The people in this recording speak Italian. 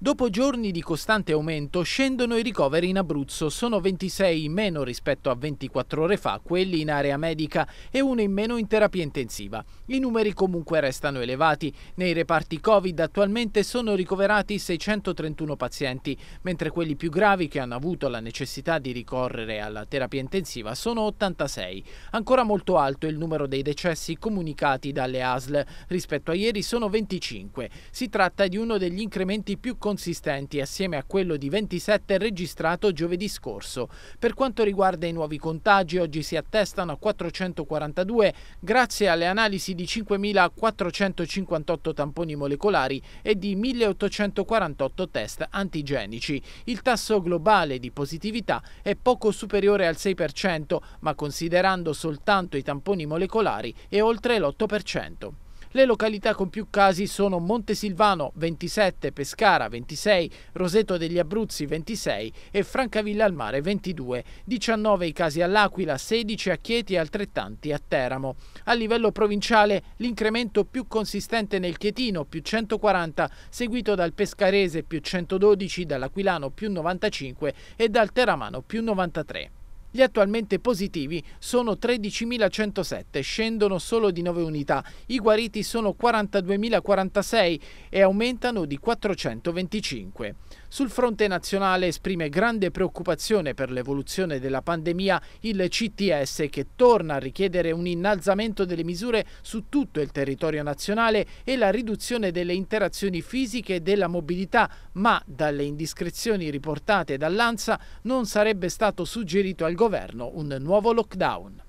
Dopo giorni di costante aumento scendono i ricoveri in Abruzzo, sono 26 in meno rispetto a 24 ore fa quelli in area medica e uno in meno in terapia intensiva. I numeri comunque restano elevati, nei reparti Covid attualmente sono ricoverati 631 pazienti, mentre quelli più gravi che hanno avuto la necessità di ricorrere alla terapia intensiva sono 86. Ancora molto alto il numero dei decessi comunicati dalle ASL, rispetto a ieri sono 25. Si tratta di uno degli incrementi più costanti consistenti assieme a quello di 27 registrato giovedì scorso. Per quanto riguarda i nuovi contagi, oggi si attestano a 442 grazie alle analisi di 5.458 tamponi molecolari e di 1.848 test antigenici. Il tasso globale di positività è poco superiore al 6%, ma considerando soltanto i tamponi molecolari è oltre l'8%. Le località con più casi sono Montesilvano 27, Pescara 26, Roseto degli Abruzzi 26 e Francavilla al Mare 22, 19 i casi all'Aquila, 16 a Chieti e altrettanti a Teramo. A livello provinciale l'incremento più consistente nel Chietino più 140, seguito dal Pescarese più 112, dall'Aquilano più 95 e dal Teramano più 93. Gli attualmente positivi sono 13.107, scendono solo di 9 unità, i guariti sono 42.046 e aumentano di 425. Sul fronte nazionale esprime grande preoccupazione per l'evoluzione della pandemia il CTS che torna a richiedere un innalzamento delle misure su tutto il territorio nazionale e la riduzione delle interazioni fisiche e della mobilità, ma dalle indiscrezioni riportate dall'ANSA non sarebbe stato suggerito al governo un nuovo lockdown.